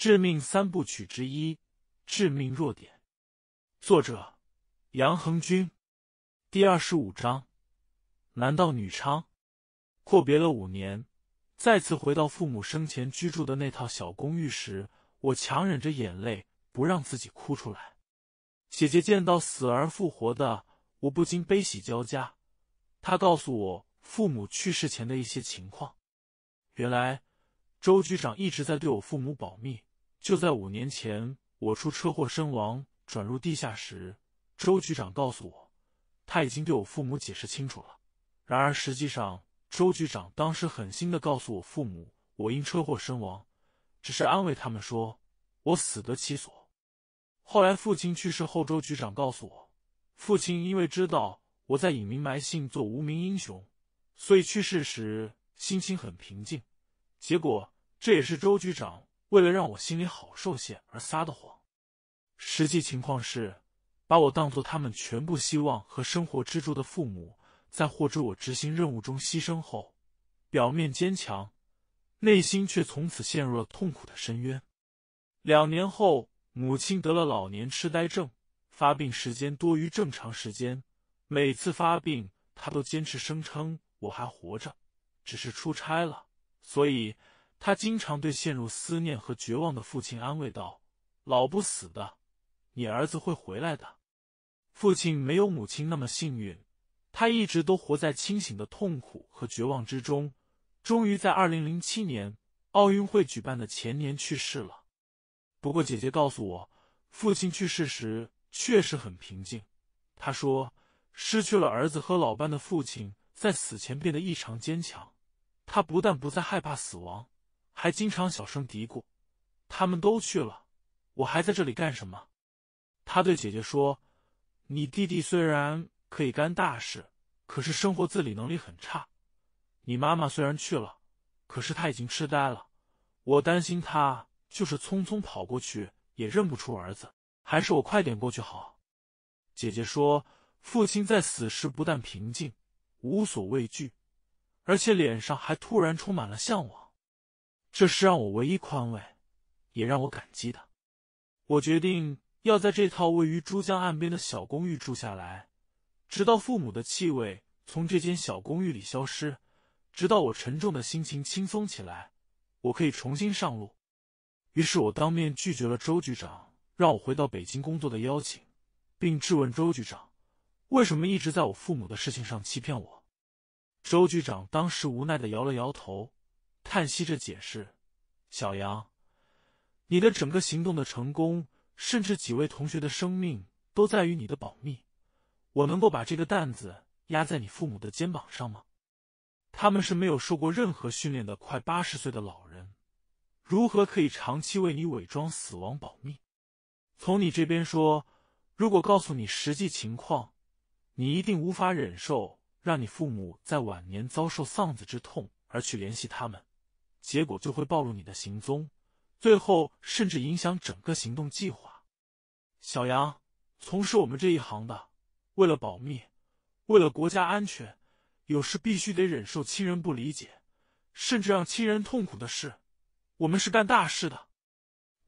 致命三部曲之一，《致命弱点》，作者：杨恒军，第二十五章。男盗女娼。阔别了五年，再次回到父母生前居住的那套小公寓时，我强忍着眼泪，不让自己哭出来。姐姐见到死而复活的我，不禁悲喜交加。她告诉我父母去世前的一些情况。原来，周局长一直在对我父母保密。就在五年前，我出车祸身亡，转入地下时，周局长告诉我，他已经对我父母解释清楚了。然而实际上，周局长当时狠心的告诉我父母，我因车祸身亡，只是安慰他们说我死得其所。后来父亲去世后，周局长告诉我，父亲因为知道我在隐名埋姓做无名英雄，所以去世时心情很平静。结果这也是周局长。为了让我心里好受些而撒的谎，实际情况是，把我当做他们全部希望和生活支柱的父母，在获知我执行任务中牺牲后，表面坚强，内心却从此陷入了痛苦的深渊。两年后，母亲得了老年痴呆症，发病时间多于正常时间。每次发病，他都坚持声称我还活着，只是出差了，所以。他经常对陷入思念和绝望的父亲安慰道：“老不死的，你儿子会回来的。”父亲没有母亲那么幸运，他一直都活在清醒的痛苦和绝望之中。终于在二零零七年奥运会举办的前年去世了。不过姐姐告诉我，父亲去世时确实很平静。他说，失去了儿子和老伴的父亲，在死前变得异常坚强。他不但不再害怕死亡。还经常小声嘀咕：“他们都去了，我还在这里干什么？”他对姐姐说：“你弟弟虽然可以干大事，可是生活自理能力很差。你妈妈虽然去了，可是他已经痴呆了，我担心他就是匆匆跑过去也认不出儿子。还是我快点过去好。”姐姐说：“父亲在死时不但平静、无所畏惧，而且脸上还突然充满了向往。”这是让我唯一宽慰，也让我感激的。我决定要在这套位于珠江岸边的小公寓住下来，直到父母的气味从这间小公寓里消失，直到我沉重的心情轻松起来，我可以重新上路。于是我当面拒绝了周局长让我回到北京工作的邀请，并质问周局长为什么一直在我父母的事情上欺骗我。周局长当时无奈的摇了摇头。叹息着解释：“小杨，你的整个行动的成功，甚至几位同学的生命，都在于你的保密。我能够把这个担子压在你父母的肩膀上吗？他们是没有受过任何训练的，快八十岁的老人，如何可以长期为你伪装死亡保密？从你这边说，如果告诉你实际情况，你一定无法忍受，让你父母在晚年遭受丧子之痛，而去联系他们。”结果就会暴露你的行踪，最后甚至影响整个行动计划。小杨，从事我们这一行的，为了保密，为了国家安全，有时必须得忍受亲人不理解，甚至让亲人痛苦的事。我们是干大事的，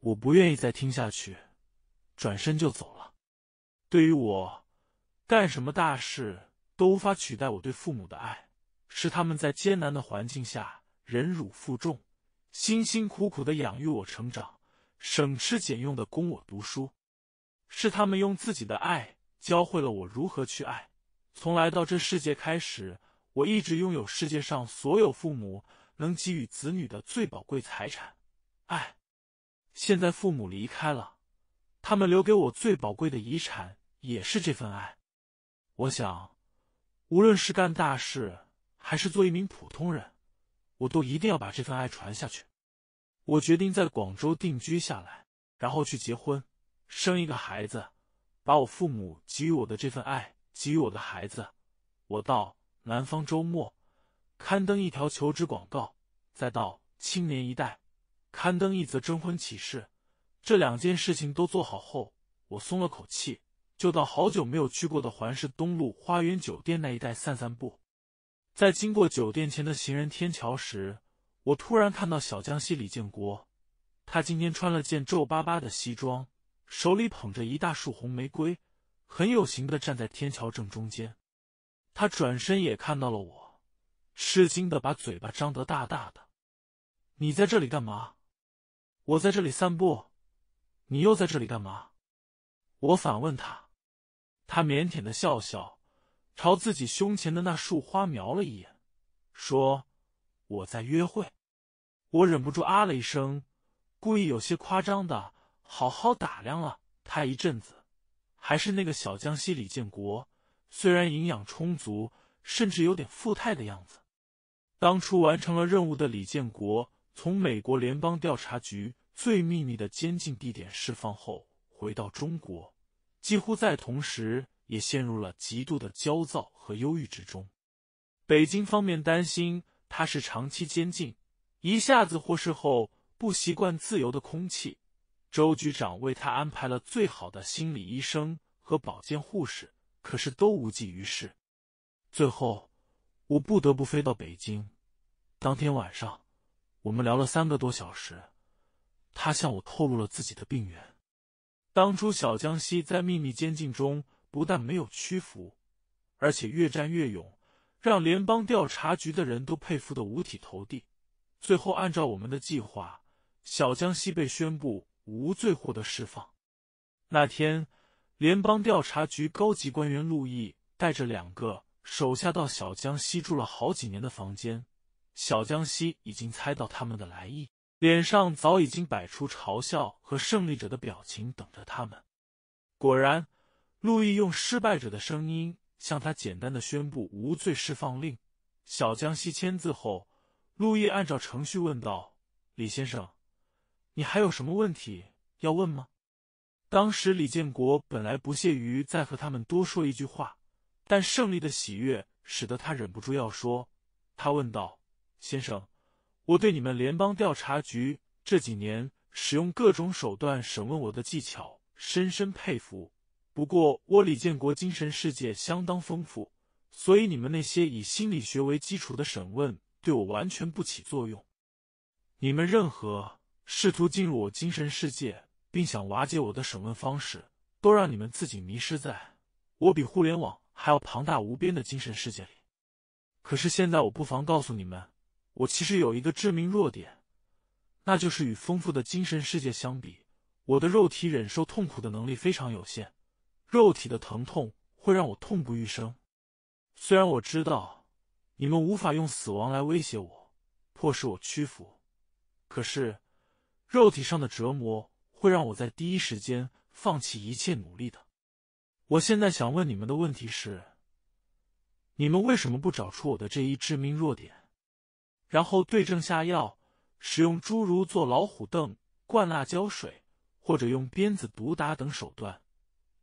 我不愿意再听下去，转身就走了。对于我，干什么大事都无法取代我对父母的爱，是他们在艰难的环境下。忍辱负重，辛辛苦苦的养育我成长，省吃俭用的供我读书，是他们用自己的爱教会了我如何去爱。从来到这世界开始，我一直拥有世界上所有父母能给予子女的最宝贵财产——爱。现在父母离开了，他们留给我最宝贵的遗产也是这份爱。我想，无论是干大事，还是做一名普通人。我都一定要把这份爱传下去。我决定在广州定居下来，然后去结婚，生一个孩子，把我父母给予我的这份爱给予我的孩子。我到南方周末刊登一条求职广告，再到青年一代刊登一则征婚启事。这两件事情都做好后，我松了口气，就到好久没有去过的环市东路花园酒店那一带散散步。在经过酒店前的行人天桥时，我突然看到小江西李建国，他今天穿了件皱巴巴的西装，手里捧着一大束红玫瑰，很有型的站在天桥正中间。他转身也看到了我，吃惊的把嘴巴张得大大的：“你在这里干嘛？”“我在这里散步。”“你又在这里干嘛？”我反问他。他腼腆的笑笑。朝自己胸前的那束花瞄了一眼，说：“我在约会。”我忍不住啊了一声，故意有些夸张的好好打量了他一阵子。还是那个小江西李建国，虽然营养充足，甚至有点富态的样子。当初完成了任务的李建国，从美国联邦调查局最秘密的监禁地点释放后，回到中国，几乎在同时。也陷入了极度的焦躁和忧郁之中。北京方面担心他是长期监禁，一下子获释后不习惯自由的空气。周局长为他安排了最好的心理医生和保健护士，可是都无济于事。最后，我不得不飞到北京。当天晚上，我们聊了三个多小时，他向我透露了自己的病源：当初小江西在秘密监禁中。不但没有屈服，而且越战越勇，让联邦调查局的人都佩服的五体投地。最后，按照我们的计划，小江西被宣布无罪，获得释放。那天，联邦调查局高级官员陆毅带着两个手下到小江西住了好几年的房间。小江西已经猜到他们的来意，脸上早已经摆出嘲笑和胜利者的表情，等着他们。果然。陆毅用失败者的声音向他简单的宣布无罪释放令。小江西签字后，陆毅按照程序问道：“李先生，你还有什么问题要问吗？”当时，李建国本来不屑于再和他们多说一句话，但胜利的喜悦使得他忍不住要说。他问道：“先生，我对你们联邦调查局这几年使用各种手段审问我的技巧深深佩服。”不过，我李建国精神世界相当丰富，所以你们那些以心理学为基础的审问对我完全不起作用。你们任何试图进入我精神世界并想瓦解我的审问方式，都让你们自己迷失在我比互联网还要庞大无边的精神世界里。可是现在，我不妨告诉你们，我其实有一个致命弱点，那就是与丰富的精神世界相比，我的肉体忍受痛苦的能力非常有限。肉体的疼痛会让我痛不欲生，虽然我知道你们无法用死亡来威胁我，迫使我屈服，可是肉体上的折磨会让我在第一时间放弃一切努力的。我现在想问你们的问题是：你们为什么不找出我的这一致命弱点，然后对症下药，使用诸如坐老虎凳、灌辣椒水，或者用鞭子毒打等手段？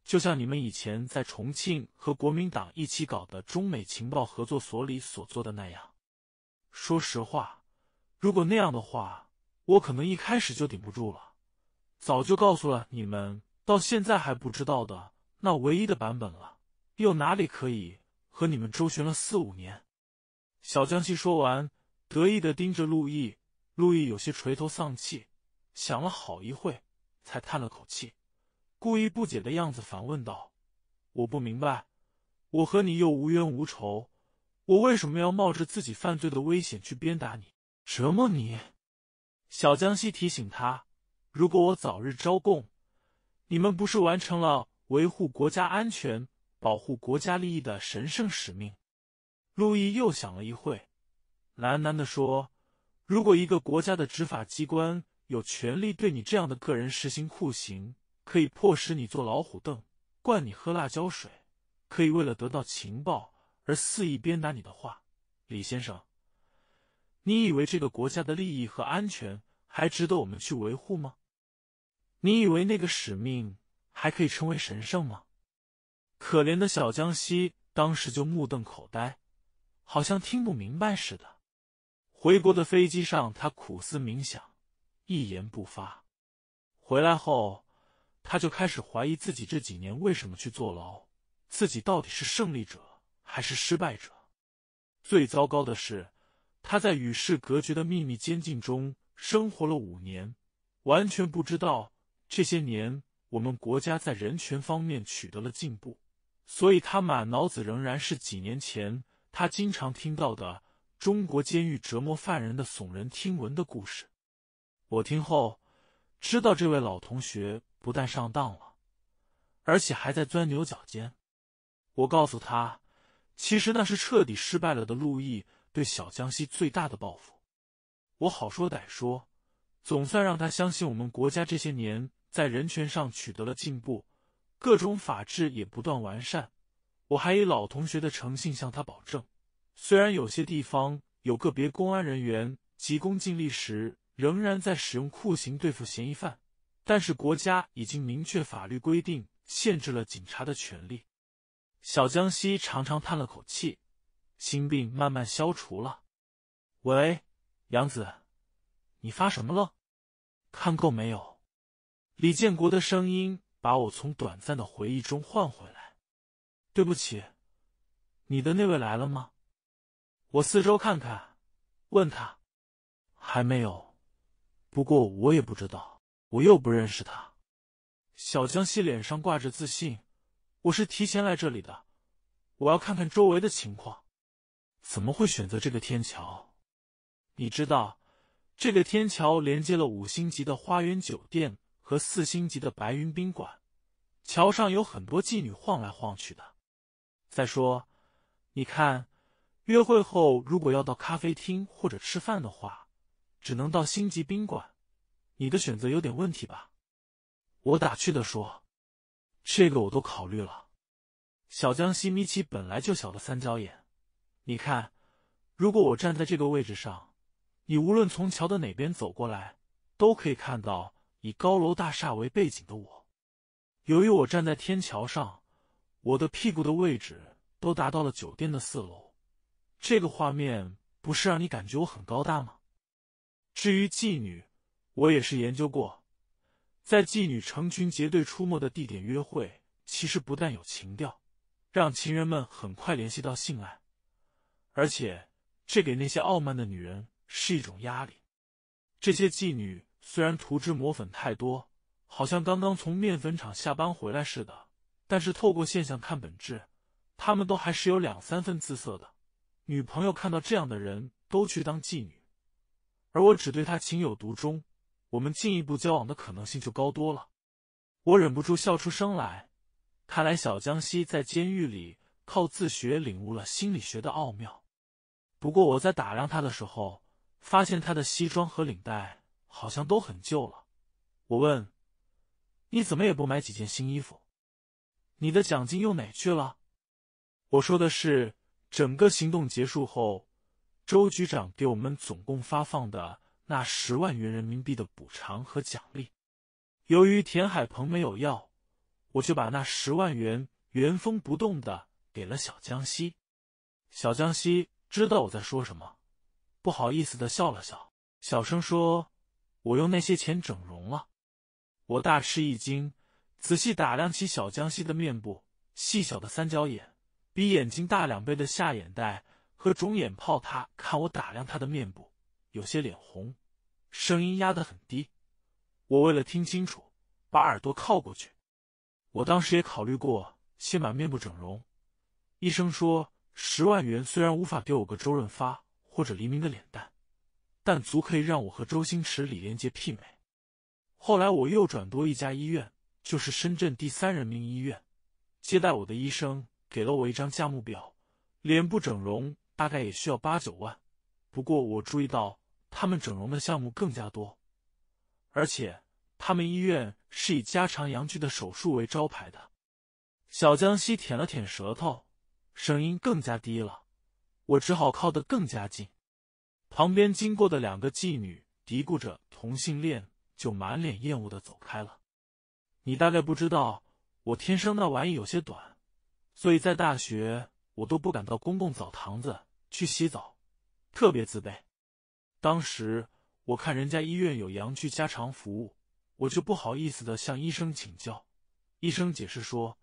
就像你们以前在重庆和国民党一起搞的中美情报合作所里所做的那样，说实话，如果那样的话，我可能一开始就顶不住了，早就告诉了你们，到现在还不知道的那唯一的版本了，又哪里可以和你们周旋了四五年？小江西说完，得意的盯着陆毅，陆毅有些垂头丧气，想了好一会，才叹了口气。故意不解的样子反问道：“我不明白，我和你又无冤无仇，我为什么要冒着自己犯罪的危险去鞭打你、折磨你？”小江西提醒他：“如果我早日招供，你们不是完成了维护国家安全、保护国家利益的神圣使命？”陆毅又想了一会，喃喃的说：“如果一个国家的执法机关有权利对你这样的个人实行酷刑？”可以迫使你坐老虎凳，灌你喝辣椒水，可以为了得到情报而肆意鞭打你的话，李先生，你以为这个国家的利益和安全还值得我们去维护吗？你以为那个使命还可以称为神圣吗？可怜的小江西当时就目瞪口呆，好像听不明白似的。回国的飞机上，他苦思冥想，一言不发。回来后。他就开始怀疑自己这几年为什么去坐牢，自己到底是胜利者还是失败者？最糟糕的是，他在与世隔绝的秘密监禁中生活了五年，完全不知道这些年我们国家在人权方面取得了进步。所以，他满脑子仍然是几年前他经常听到的中国监狱折磨犯人的耸人听闻的故事。我听后知道，这位老同学。不但上当了，而且还在钻牛角尖。我告诉他，其实那是彻底失败了的。陆毅对小江西最大的报复，我好说歹说，总算让他相信我们国家这些年在人权上取得了进步，各种法制也不断完善。我还以老同学的诚信向他保证，虽然有些地方有个别公安人员急功近利时，仍然在使用酷刑对付嫌疑犯。但是国家已经明确法律规定，限制了警察的权利。小江西长长叹了口气，心病慢慢消除了。喂，杨子，你发什么愣？看够没有？李建国的声音把我从短暂的回忆中唤回来。对不起，你的那位来了吗？我四周看看，问他，还没有。不过我也不知道。我又不认识他，小江西脸上挂着自信。我是提前来这里的，我要看看周围的情况。怎么会选择这个天桥？你知道，这个天桥连接了五星级的花园酒店和四星级的白云宾馆。桥上有很多妓女晃来晃去的。再说，你看，约会后如果要到咖啡厅或者吃饭的话，只能到星级宾馆。你的选择有点问题吧，我打趣的说：“这个我都考虑了。”小江西眯起本来就小的三角眼，你看，如果我站在这个位置上，你无论从桥的哪边走过来，都可以看到以高楼大厦为背景的我。由于我站在天桥上，我的屁股的位置都达到了酒店的四楼，这个画面不是让你感觉我很高大吗？至于妓女。我也是研究过，在妓女成群结队出没的地点约会，其实不但有情调，让情人们很快联系到性爱，而且这给那些傲慢的女人是一种压力。这些妓女虽然涂脂抹粉太多，好像刚刚从面粉厂下班回来似的，但是透过现象看本质，她们都还是有两三分姿色的。女朋友看到这样的人都去当妓女，而我只对她情有独钟。我们进一步交往的可能性就高多了，我忍不住笑出声来。看来小江西在监狱里靠自学领悟了心理学的奥妙。不过我在打量他的时候，发现他的西装和领带好像都很旧了。我问：“你怎么也不买几件新衣服？你的奖金又哪去了？”我说的是整个行动结束后，周局长给我们总共发放的。那十万元人民币的补偿和奖励，由于田海鹏没有要，我就把那十万元原封不动的给了小江西。小江西知道我在说什么，不好意思的笑了笑，小声说：“我用那些钱整容了。”我大吃一惊，仔细打量起小江西的面部：细小的三角眼，比眼睛大两倍的下眼袋和肿眼泡。他看我打量他的面部。有些脸红，声音压得很低。我为了听清楚，把耳朵靠过去。我当时也考虑过，先把面部整容。医生说，十万元虽然无法给我个周润发或者黎明的脸蛋，但足可以让我和周星驰、李连杰媲美。后来我又转多一家医院，就是深圳第三人民医院。接待我的医生给了我一张价目表，脸部整容大概也需要八九万。不过我注意到。他们整容的项目更加多，而且他们医院是以家长阳具的手术为招牌的。小江西舔了舔舌头，声音更加低了。我只好靠得更加近。旁边经过的两个妓女嘀咕着同性恋，就满脸厌恶的走开了。你大概不知道，我天生那玩意有些短，所以在大学我都不敢到公共澡堂子去洗澡，特别自卑。当时我看人家医院有阳具加长服务，我就不好意思的向医生请教。医生解释说，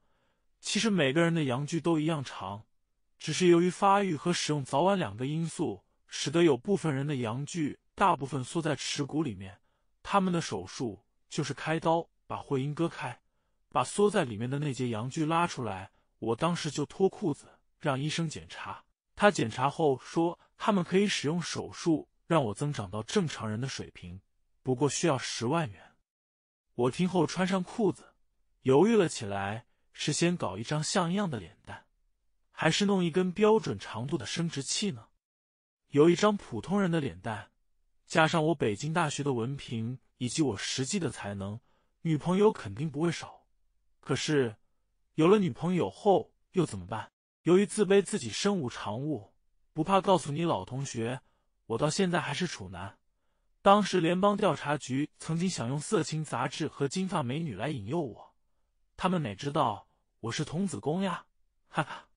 其实每个人的阳具都一样长，只是由于发育和使用早晚两个因素，使得有部分人的阳具大部分缩在耻骨里面。他们的手术就是开刀把会阴割开，把缩在里面的那节阳具拉出来。我当时就脱裤子让医生检查，他检查后说，他们可以使用手术。让我增长到正常人的水平，不过需要十万元。我听后穿上裤子，犹豫了起来：是先搞一张像样的脸蛋，还是弄一根标准长度的生殖器呢？有一张普通人的脸蛋，加上我北京大学的文凭以及我实际的才能，女朋友肯定不会少。可是，有了女朋友后又怎么办？由于自卑，自己身无长物，不怕告诉你老同学。我到现在还是处男，当时联邦调查局曾经想用色情杂志和金发美女来引诱我，他们哪知道我是童子功呀，哈哈！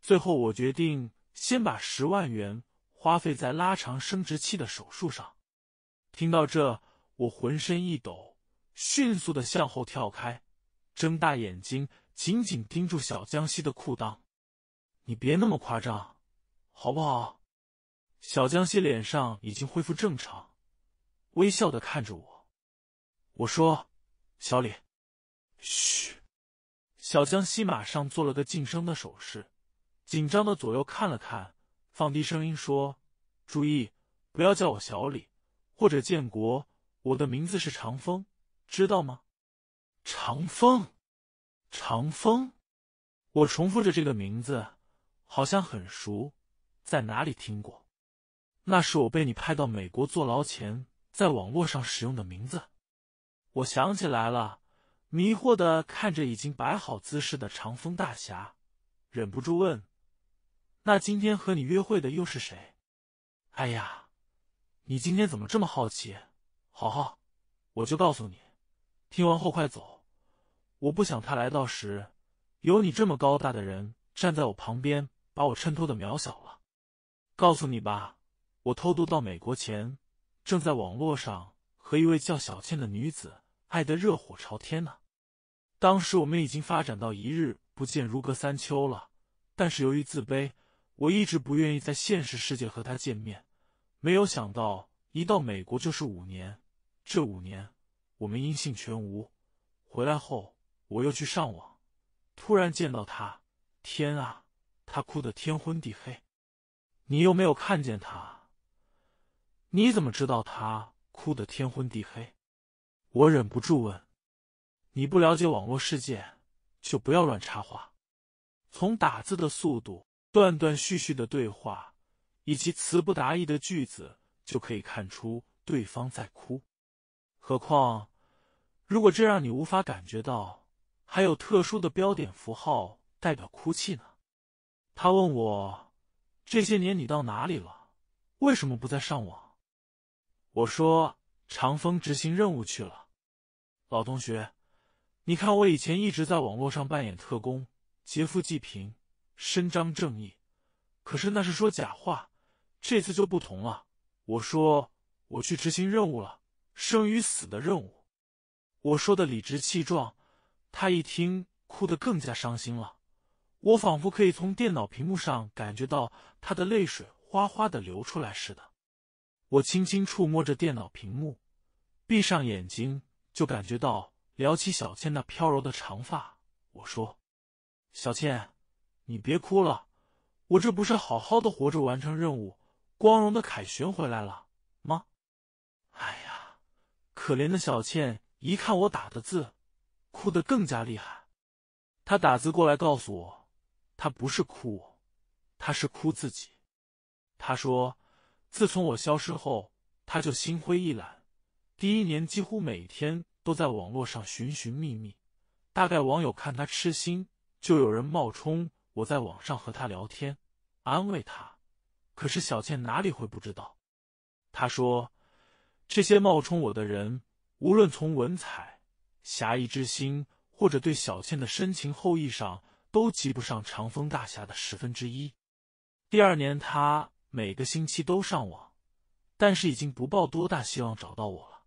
最后我决定先把十万元花费在拉长生殖器的手术上。听到这，我浑身一抖，迅速的向后跳开，睁大眼睛，紧紧盯住小江西的裤裆。你别那么夸张，好不好？小江西脸上已经恢复正常，微笑的看着我。我说：“小李，嘘。”小江西马上做了个噤声的手势，紧张的左右看了看，放低声音说：“注意，不要叫我小李或者建国，我的名字是长风，知道吗？”长风，长风，我重复着这个名字，好像很熟，在哪里听过？那是我被你派到美国坐牢前，在网络上使用的名字。我想起来了，迷惑的看着已经摆好姿势的长风大侠，忍不住问：“那今天和你约会的又是谁？”哎呀，你今天怎么这么好奇？好好，我就告诉你。听完后快走，我不想他来到时，有你这么高大的人站在我旁边，把我衬托的渺小了。告诉你吧。我偷渡到美国前，正在网络上和一位叫小倩的女子爱得热火朝天呢。当时我们已经发展到一日不见如隔三秋了，但是由于自卑，我一直不愿意在现实世界和她见面。没有想到一到美国就是五年，这五年我们音信全无。回来后我又去上网，突然见到她，天啊，她哭得天昏地黑。你又没有看见她？你怎么知道他哭得天昏地黑？我忍不住问：“你不了解网络世界，就不要乱插话。从打字的速度、断断续续的对话以及词不达意的句子，就可以看出对方在哭。何况，如果这让你无法感觉到，还有特殊的标点符号代表哭泣呢？”他问我：“这些年你到哪里了？为什么不再上网？”我说：“长风执行任务去了，老同学，你看我以前一直在网络上扮演特工，劫富济贫，伸张正义，可是那是说假话。这次就不同了，我说我去执行任务了，生与死的任务。”我说的理直气壮，他一听哭得更加伤心了。我仿佛可以从电脑屏幕上感觉到他的泪水哗哗的流出来似的。我轻轻触摸着电脑屏幕，闭上眼睛，就感觉到撩起小倩那飘柔的长发。我说：“小倩，你别哭了，我这不是好好的活着，完成任务，光荣的凯旋回来了吗？”哎呀，可怜的小倩一看我打的字，哭得更加厉害。她打字过来告诉我，她不是哭我，她是哭自己。她说。自从我消失后，他就心灰意懒。第一年几乎每天都在网络上寻寻觅觅。大概网友看他痴心，就有人冒充我在网上和他聊天，安慰他。可是小倩哪里会不知道？他说：“这些冒充我的人，无论从文采、侠义之心，或者对小倩的深情厚谊上，都及不上长风大侠的十分之一。”第二年，他。每个星期都上网，但是已经不抱多大希望找到我了。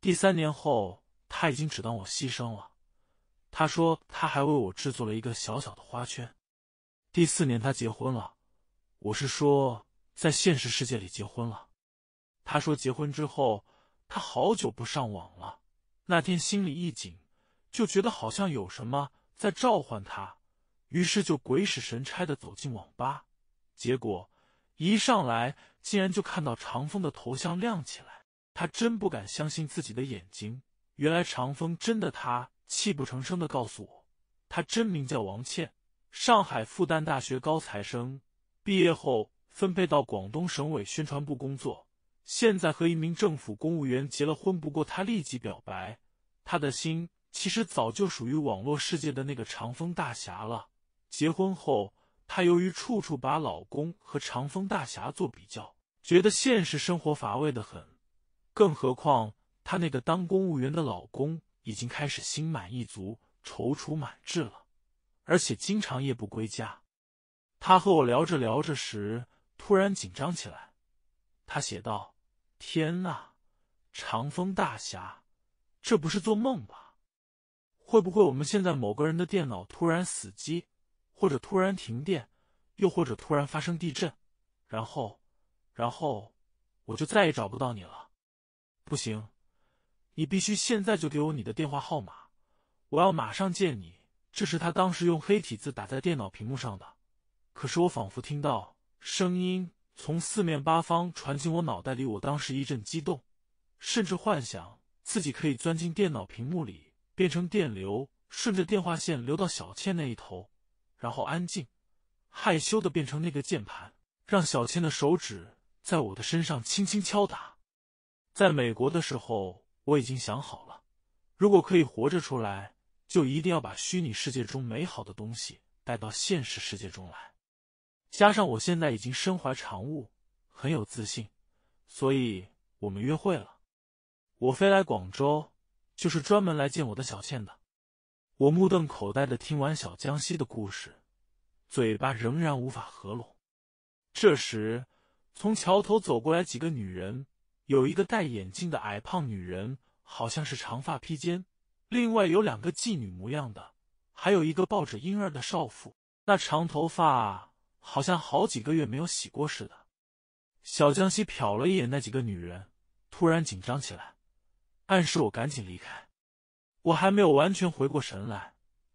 第三年后，他已经只当我牺牲了。他说他还为我制作了一个小小的花圈。第四年，他结婚了，我是说在现实世界里结婚了。他说结婚之后，他好久不上网了。那天心里一紧，就觉得好像有什么在召唤他，于是就鬼使神差的走进网吧，结果。一上来竟然就看到长风的头像亮起来，他真不敢相信自己的眼睛。原来长风真的，他泣不成声的告诉我，他真名叫王倩，上海复旦大学高材生，毕业后分配到广东省委宣传部工作，现在和一名政府公务员结了婚。不过他立即表白，他的心其实早就属于网络世界的那个长风大侠了。结婚后。她由于处处把老公和长风大侠做比较，觉得现实生活乏味的很。更何况她那个当公务员的老公已经开始心满意足、踌躇满志了，而且经常夜不归家。她和我聊着聊着时，突然紧张起来。她写道：“天哪，长风大侠，这不是做梦吧？会不会我们现在某个人的电脑突然死机？”或者突然停电，又或者突然发生地震，然后，然后我就再也找不到你了。不行，你必须现在就给我你的电话号码，我要马上见你。这是他当时用黑体字打在电脑屏幕上的。可是我仿佛听到声音从四面八方传进我脑袋里，我当时一阵激动，甚至幻想自己可以钻进电脑屏幕里，变成电流，顺着电话线流到小倩那一头。然后安静，害羞的变成那个键盘，让小倩的手指在我的身上轻轻敲打。在美国的时候，我已经想好了，如果可以活着出来，就一定要把虚拟世界中美好的东西带到现实世界中来。加上我现在已经身怀长物，很有自信，所以我们约会了。我飞来广州，就是专门来见我的小倩的。我目瞪口呆的听完小江西的故事，嘴巴仍然无法合拢。这时，从桥头走过来几个女人，有一个戴眼镜的矮胖女人，好像是长发披肩；另外有两个妓女模样的，还有一个抱着婴儿的少妇。那长头发好像好几个月没有洗过似的。小江西瞟了一眼那几个女人，突然紧张起来，暗示我赶紧离开。我还没有完全回过神来，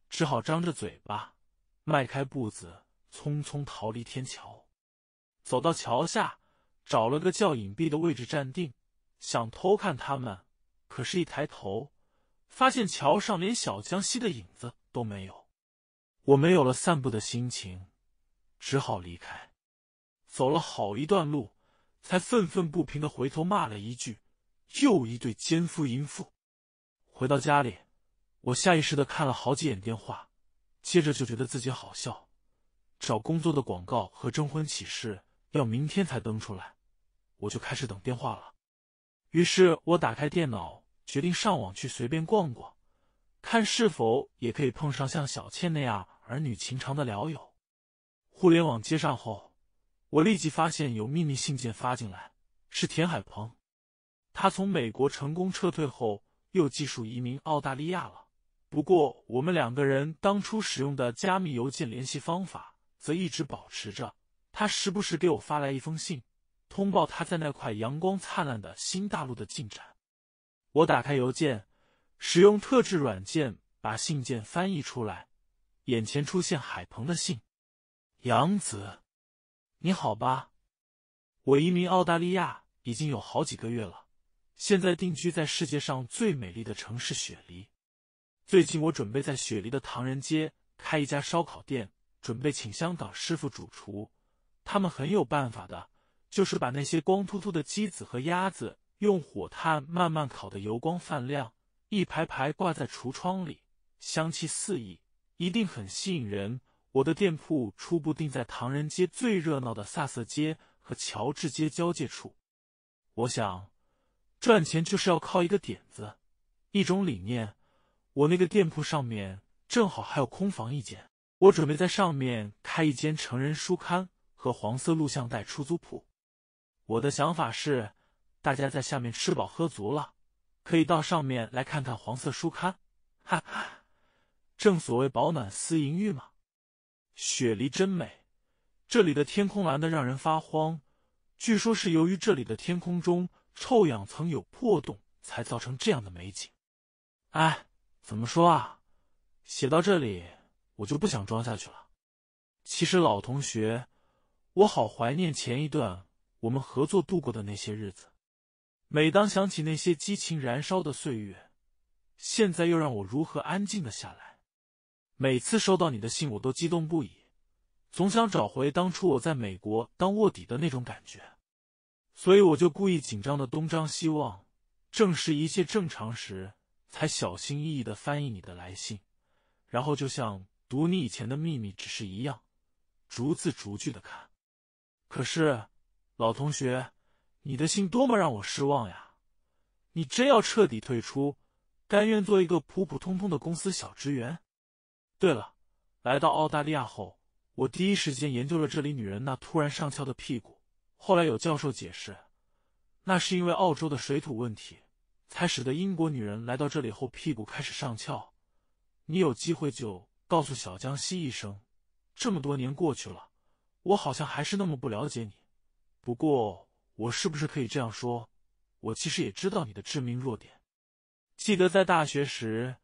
只好张着嘴巴，迈开步子，匆匆逃离天桥。走到桥下，找了个较隐蔽的位置站定，想偷看他们，可是，一抬头，发现桥上连小江西的影子都没有。我没有了散步的心情，只好离开。走了好一段路，才愤愤不平的回头骂了一句：“又一对奸夫淫妇。”回到家里，我下意识的看了好几眼电话，接着就觉得自己好笑。找工作的广告和征婚启事要明天才登出来，我就开始等电话了。于是，我打开电脑，决定上网去随便逛逛，看是否也可以碰上像小倩那样儿女情长的聊友。互联网接上后，我立即发现有秘密信件发进来，是田海鹏。他从美国成功撤退后。又技术移民澳大利亚了。不过，我们两个人当初使用的加密邮件联系方法则一直保持着。他时不时给我发来一封信，通报他在那块阳光灿烂的新大陆的进展。我打开邮件，使用特制软件把信件翻译出来，眼前出现海鹏的信：“杨子，你好吧？我移民澳大利亚已经有好几个月了。”现在定居在世界上最美丽的城市雪梨。最近，我准备在雪梨的唐人街开一家烧烤店，准备请香港师傅主厨。他们很有办法的，就是把那些光秃秃的鸡子和鸭子用火炭慢慢烤的油光泛亮，一排排挂在橱窗里，香气四溢，一定很吸引人。我的店铺初步定在唐人街最热闹的萨瑟街和乔治街交界处。我想。赚钱就是要靠一个点子，一种理念。我那个店铺上面正好还有空房一间，我准备在上面开一间成人书刊和黄色录像带出租铺。我的想法是，大家在下面吃饱喝足了，可以到上面来看看黄色书刊，哈哈。正所谓饱暖思淫欲嘛。雪梨真美，这里的天空蓝的让人发慌，据说是由于这里的天空中。臭氧层有破洞，才造成这样的美景。哎，怎么说啊？写到这里，我就不想装下去了。其实，老同学，我好怀念前一段我们合作度过的那些日子。每当想起那些激情燃烧的岁月，现在又让我如何安静的下来？每次收到你的信，我都激动不已，总想找回当初我在美国当卧底的那种感觉。所以我就故意紧张的东张西望，正视一切正常时，才小心翼翼的翻译你的来信，然后就像读你以前的秘密只是一样，逐字逐句的看。可是，老同学，你的信多么让我失望呀！你真要彻底退出，甘愿做一个普普通通的公司小职员？对了，来到澳大利亚后，我第一时间研究了这里女人那突然上翘的屁股。后来有教授解释，那是因为澳洲的水土问题，才使得英国女人来到这里后屁股开始上翘。你有机会就告诉小江西一声。这么多年过去了，我好像还是那么不了解你。不过，我是不是可以这样说？我其实也知道你的致命弱点。记得在大学时，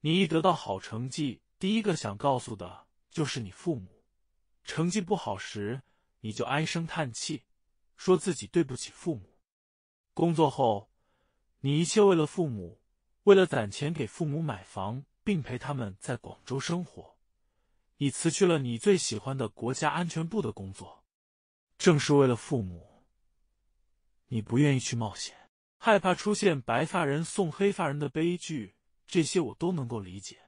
你一得到好成绩，第一个想告诉的就是你父母；成绩不好时，你就唉声叹气。说自己对不起父母。工作后，你一切为了父母，为了攒钱给父母买房，并陪他们在广州生活。你辞去了你最喜欢的国家安全部的工作，正是为了父母。你不愿意去冒险，害怕出现白发人送黑发人的悲剧，这些我都能够理解。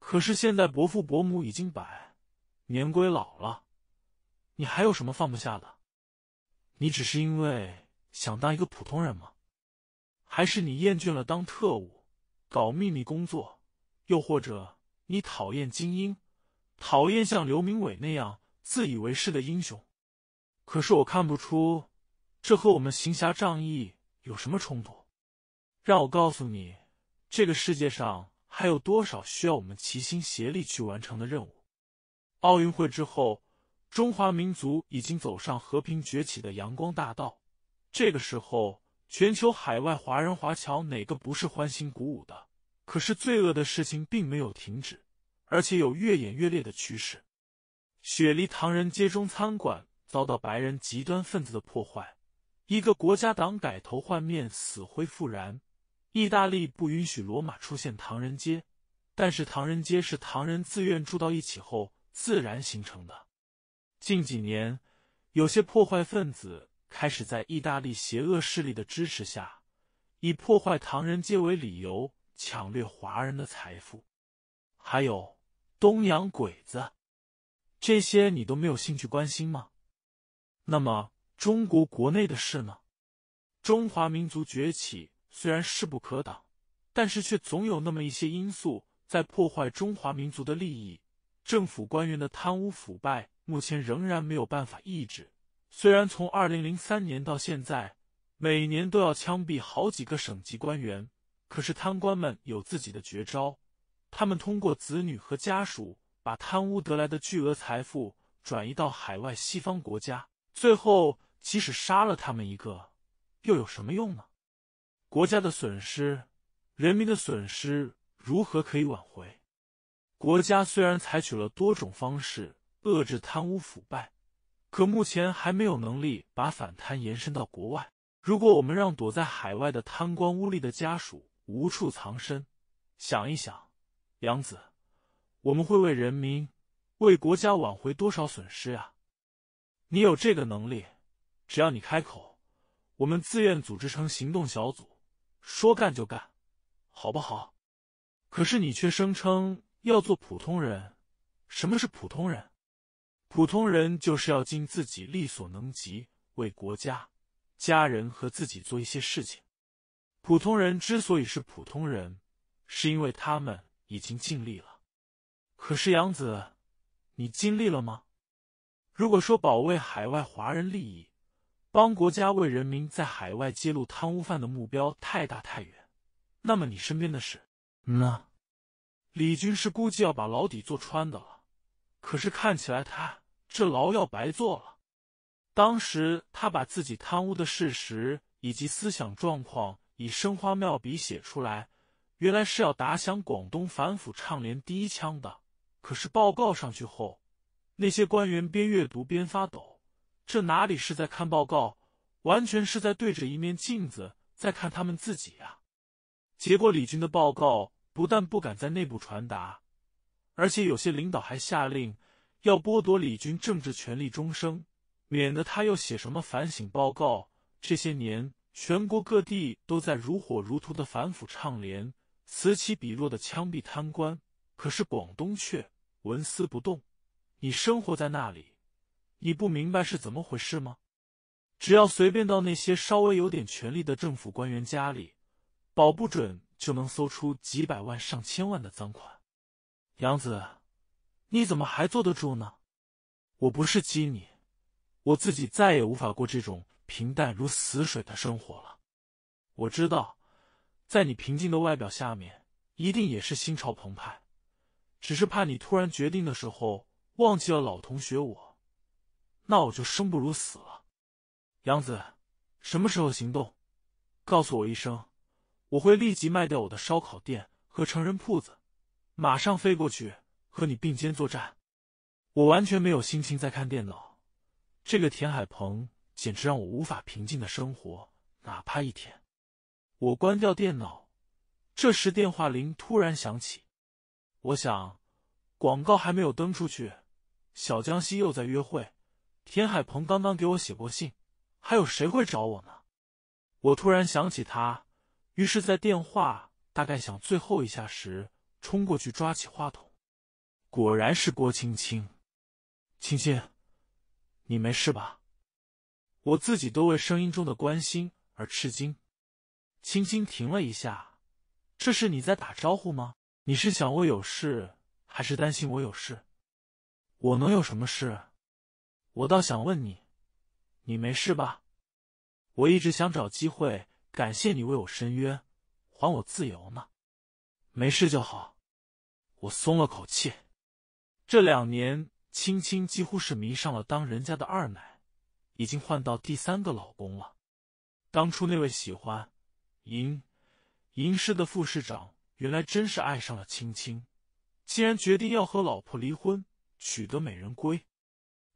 可是现在伯父伯母已经百年归老了，你还有什么放不下的？你只是因为想当一个普通人吗？还是你厌倦了当特务，搞秘密工作？又或者你讨厌精英，讨厌像刘明伟那样自以为是的英雄？可是我看不出这和我们行侠仗义有什么冲突。让我告诉你，这个世界上还有多少需要我们齐心协力去完成的任务？奥运会之后。中华民族已经走上和平崛起的阳光大道，这个时候，全球海外华人华侨哪个不是欢欣鼓舞的？可是，罪恶的事情并没有停止，而且有越演越烈的趋势。雪梨唐人街中餐馆遭到白人极端分子的破坏，一个国家党改头换面，死灰复燃。意大利不允许罗马出现唐人街，但是唐人街是唐人自愿住到一起后自然形成的。近几年，有些破坏分子开始在意大利邪恶势力的支持下，以破坏唐人街为理由抢掠华人的财富。还有东洋鬼子，这些你都没有兴趣关心吗？那么中国国内的事呢？中华民族崛起虽然势不可挡，但是却总有那么一些因素在破坏中华民族的利益。政府官员的贪污腐败。目前仍然没有办法抑制。虽然从二零零三年到现在，每年都要枪毙好几个省级官员，可是贪官们有自己的绝招。他们通过子女和家属，把贪污得来的巨额财富转移到海外西方国家。最后，即使杀了他们一个，又有什么用呢？国家的损失，人民的损失，如何可以挽回？国家虽然采取了多种方式。遏制贪污腐败，可目前还没有能力把反贪延伸到国外。如果我们让躲在海外的贪官污吏的家属无处藏身，想一想，杨子，我们会为人民、为国家挽回多少损失呀？你有这个能力，只要你开口，我们自愿组织成行动小组，说干就干，好不好？可是你却声称要做普通人，什么是普通人？普通人就是要尽自己力所能及，为国家、家人和自己做一些事情。普通人之所以是普通人，是因为他们已经尽力了。可是杨子，你尽力了吗？如果说保卫海外华人利益、帮国家为人民在海外揭露贪污犯的目标太大太远，那么你身边的事，那李军是估计要把牢底坐穿的了。可是看起来他。这牢要白坐了。当时他把自己贪污的事实以及思想状况以生花妙笔写出来，原来是要打响广东反腐倡廉第一枪的。可是报告上去后，那些官员边阅读边发抖，这哪里是在看报告，完全是在对着一面镜子在看他们自己呀！结果李军的报告不但不敢在内部传达，而且有些领导还下令。要剥夺李军政治权利终生，免得他又写什么反省报告。这些年，全国各地都在如火如荼的反腐倡廉，此起彼落的枪毙贪官，可是广东却纹丝不动。你生活在那里，你不明白是怎么回事吗？只要随便到那些稍微有点权力的政府官员家里，保不准就能搜出几百万、上千万的赃款。杨子。你怎么还坐得住呢？我不是激你，我自己再也无法过这种平淡如死水的生活了。我知道，在你平静的外表下面，一定也是心潮澎湃。只是怕你突然决定的时候，忘记了老同学我，那我就生不如死了。杨子，什么时候行动？告诉我一声，我会立即卖掉我的烧烤店和成人铺子，马上飞过去。和你并肩作战，我完全没有心情再看电脑。这个田海鹏简直让我无法平静的生活，哪怕一天。我关掉电脑，这时电话铃突然响起。我想，广告还没有登出去，小江西又在约会，田海鹏刚刚给我写过信，还有谁会找我呢？我突然想起他，于是，在电话大概响最后一下时，冲过去抓起话筒。果然是郭青青，青青，你没事吧？我自己都为声音中的关心而吃惊。青青停了一下，这是你在打招呼吗？你是想我有事，还是担心我有事？我能有什么事？我倒想问你，你没事吧？我一直想找机会感谢你为我申冤，还我自由呢。没事就好，我松了口气。这两年，青青几乎是迷上了当人家的二奶，已经换到第三个老公了。当初那位喜欢银银饰的副市长，原来真是爱上了青青，竟然决定要和老婆离婚，娶得美人归。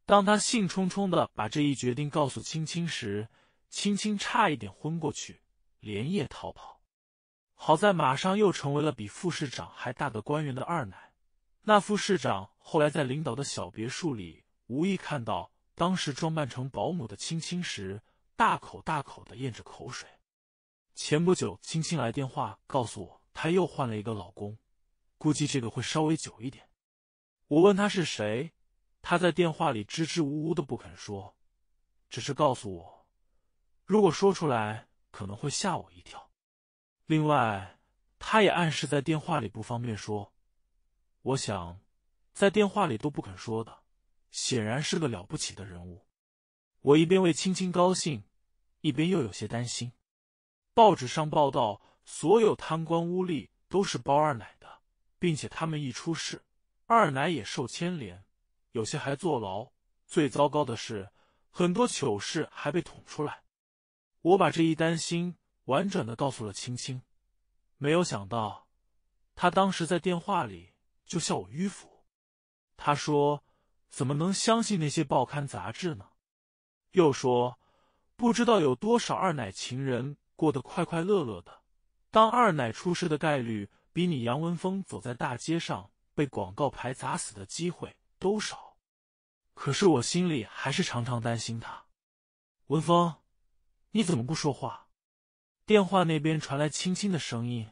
当他兴冲冲的把这一决定告诉青青时，青青差一点昏过去，连夜逃跑。好在马上又成为了比副市长还大的官员的二奶。那副市长后来在领导的小别墅里无意看到当时装扮成保姆的青青时，大口大口的咽着口水。前不久，青青来电话告诉我，她又换了一个老公，估计这个会稍微久一点。我问他是谁，他在电话里支支吾吾的不肯说，只是告诉我，如果说出来可能会吓我一跳。另外，他也暗示在电话里不方便说。我想，在电话里都不肯说的，显然是个了不起的人物。我一边为青青高兴，一边又有些担心。报纸上报道，所有贪官污吏都是包二奶的，并且他们一出事，二奶也受牵连，有些还坐牢。最糟糕的是，很多糗事还被捅出来。我把这一担心婉转的告诉了青青，没有想到，他当时在电话里。就笑我迂腐，他说：“怎么能相信那些报刊杂志呢？”又说：“不知道有多少二奶情人过得快快乐乐的，当二奶出事的概率比你杨文峰走在大街上被广告牌砸死的机会都少。”可是我心里还是常常担心他。文峰，你怎么不说话？电话那边传来轻轻的声音，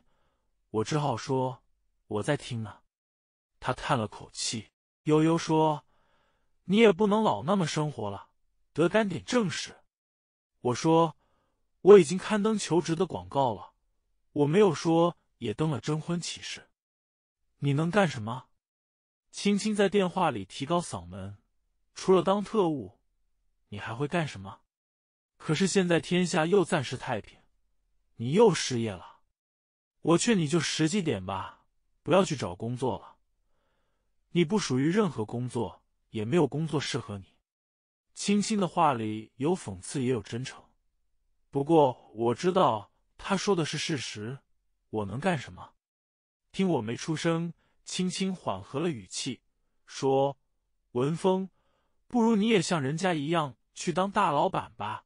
我只好说：“我在听呢。”他叹了口气，悠悠说：“你也不能老那么生活了，得干点正事。”我说：“我已经刊登求职的广告了，我没有说也登了征婚启事。”你能干什么？青青在电话里提高嗓门：“除了当特务，你还会干什么？”可是现在天下又暂时太平，你又失业了。我劝你就实际点吧，不要去找工作了。你不属于任何工作，也没有工作适合你。青青的话里有讽刺，也有真诚。不过我知道他说的是事实。我能干什么？听我没出声，青青缓和了语气说：“文峰，不如你也像人家一样去当大老板吧，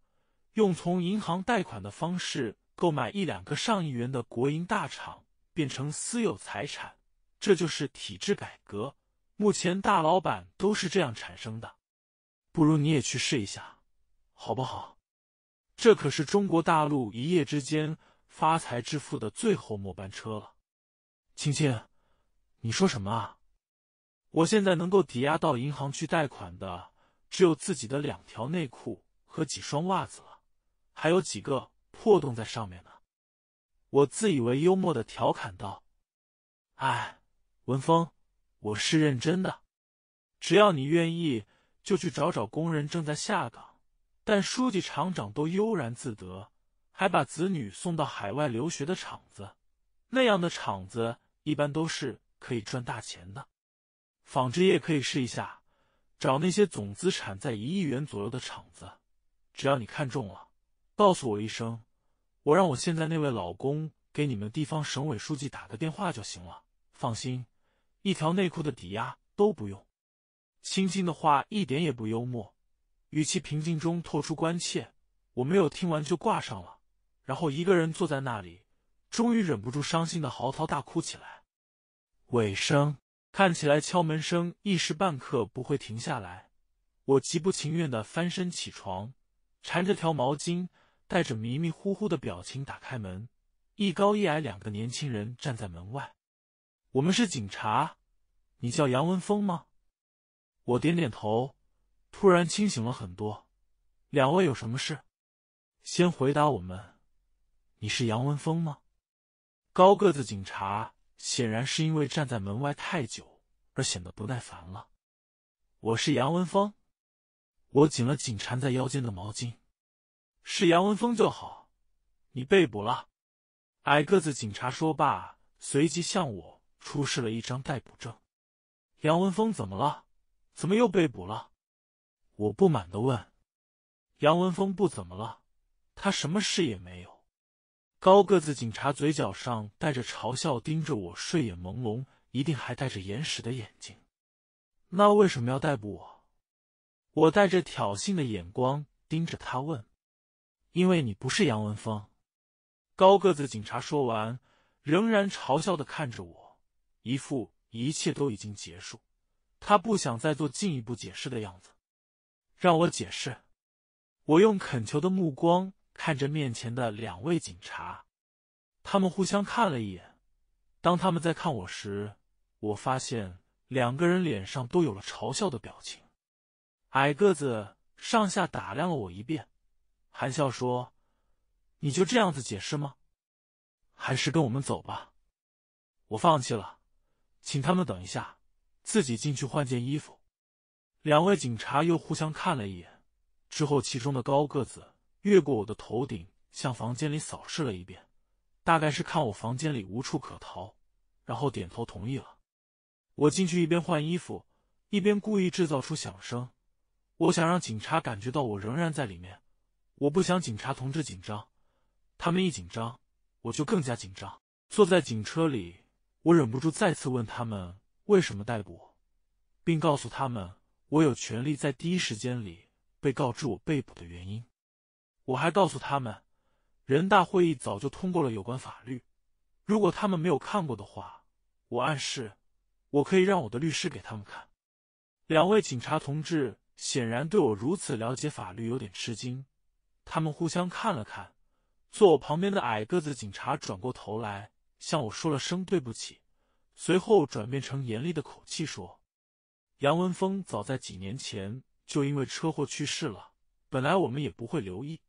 用从银行贷款的方式购买一两个上亿元的国营大厂，变成私有财产，这就是体制改革。”目前大老板都是这样产生的，不如你也去试一下，好不好？这可是中国大陆一夜之间发财致富的最后末班车了。青青，你说什么啊？我现在能够抵押到银行去贷款的，只有自己的两条内裤和几双袜子了，还有几个破洞在上面呢。我自以为幽默的调侃道：“哎，文峰。”我是认真的，只要你愿意，就去找找工人正在下岗，但书记厂长都悠然自得，还把子女送到海外留学的厂子，那样的厂子一般都是可以赚大钱的。纺织业可以试一下，找那些总资产在一亿元左右的厂子，只要你看中了，告诉我一声，我让我现在那位老公给你们地方省委书记打个电话就行了。放心。一条内裤的抵押都不用，青青的话一点也不幽默，语气平静中透出关切。我没有听完就挂上了，然后一个人坐在那里，终于忍不住伤心的嚎啕大哭起来。尾声看起来敲门声一时半刻不会停下来，我极不情愿的翻身起床，缠着条毛巾，带着迷迷糊糊的表情打开门，一高一矮两个年轻人站在门外。我们是警察，你叫杨文峰吗？我点点头，突然清醒了很多。两位有什么事？先回答我们，你是杨文峰吗？高个子警察显然是因为站在门外太久而显得不耐烦了。我是杨文峰。我紧了紧缠在腰间的毛巾。是杨文峰就好。你被捕了。矮个子警察说罢，随即向我。出示了一张逮捕证，杨文峰怎么了？怎么又被捕了？我不满的问。杨文峰不怎么了，他什么事也没有。高个子警察嘴角上带着嘲笑，盯着我，睡眼朦胧，一定还带着眼屎的眼睛。那为什么要逮捕我？我带着挑衅的眼光盯着他问。因为你不是杨文峰。高个子警察说完，仍然嘲笑的看着我。一副一切都已经结束，他不想再做进一步解释的样子。让我解释，我用恳求的目光看着面前的两位警察，他们互相看了一眼。当他们在看我时，我发现两个人脸上都有了嘲笑的表情。矮个子上下打量了我一遍，含笑说：“你就这样子解释吗？还是跟我们走吧。”我放弃了。请他们等一下，自己进去换件衣服。两位警察又互相看了一眼，之后其中的高个子越过我的头顶，向房间里扫视了一遍，大概是看我房间里无处可逃，然后点头同意了。我进去一边换衣服，一边故意制造出响声，我想让警察感觉到我仍然在里面。我不想警察同志紧张，他们一紧张，我就更加紧张。坐在警车里。我忍不住再次问他们为什么逮捕我，并告诉他们我有权利在第一时间里被告知我被捕的原因。我还告诉他们，人大会议早就通过了有关法律，如果他们没有看过的话，我暗示我可以让我的律师给他们看。两位警察同志显然对我如此了解法律有点吃惊，他们互相看了看，坐我旁边的矮个子警察转过头来。向我说了声对不起，随后转变成严厉的口气说：“杨文峰早在几年前就因为车祸去世了，本来我们也不会留意，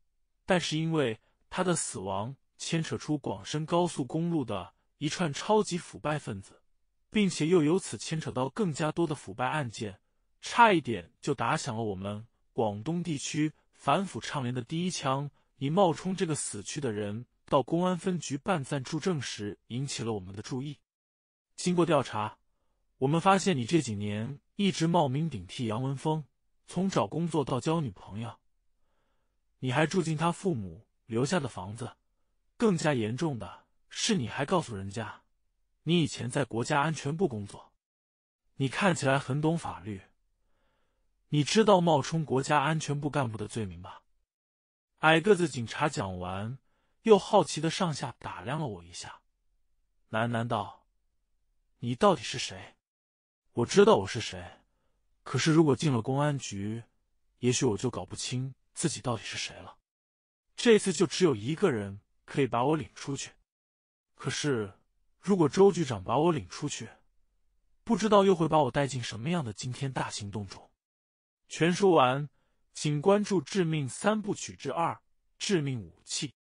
但是因为他的死亡牵扯出广深高速公路的一串超级腐败分子，并且又由此牵扯到更加多的腐败案件，差一点就打响了我们广东地区反腐倡廉的第一枪。你冒充这个死去的人。”到公安分局办暂住证时，引起了我们的注意。经过调查，我们发现你这几年一直冒名顶替杨文峰，从找工作到交女朋友，你还住进他父母留下的房子。更加严重的是，你还告诉人家，你以前在国家安全部工作。你看起来很懂法律，你知道冒充国家安全部干部的罪名吧？矮个子警察讲完。又好奇的上下打量了我一下，喃喃道：“你到底是谁？”我知道我是谁，可是如果进了公安局，也许我就搞不清自己到底是谁了。这次就只有一个人可以把我领出去，可是如果周局长把我领出去，不知道又会把我带进什么样的惊天大行动中。全说完，请关注《致命三部曲之二：致命武器》。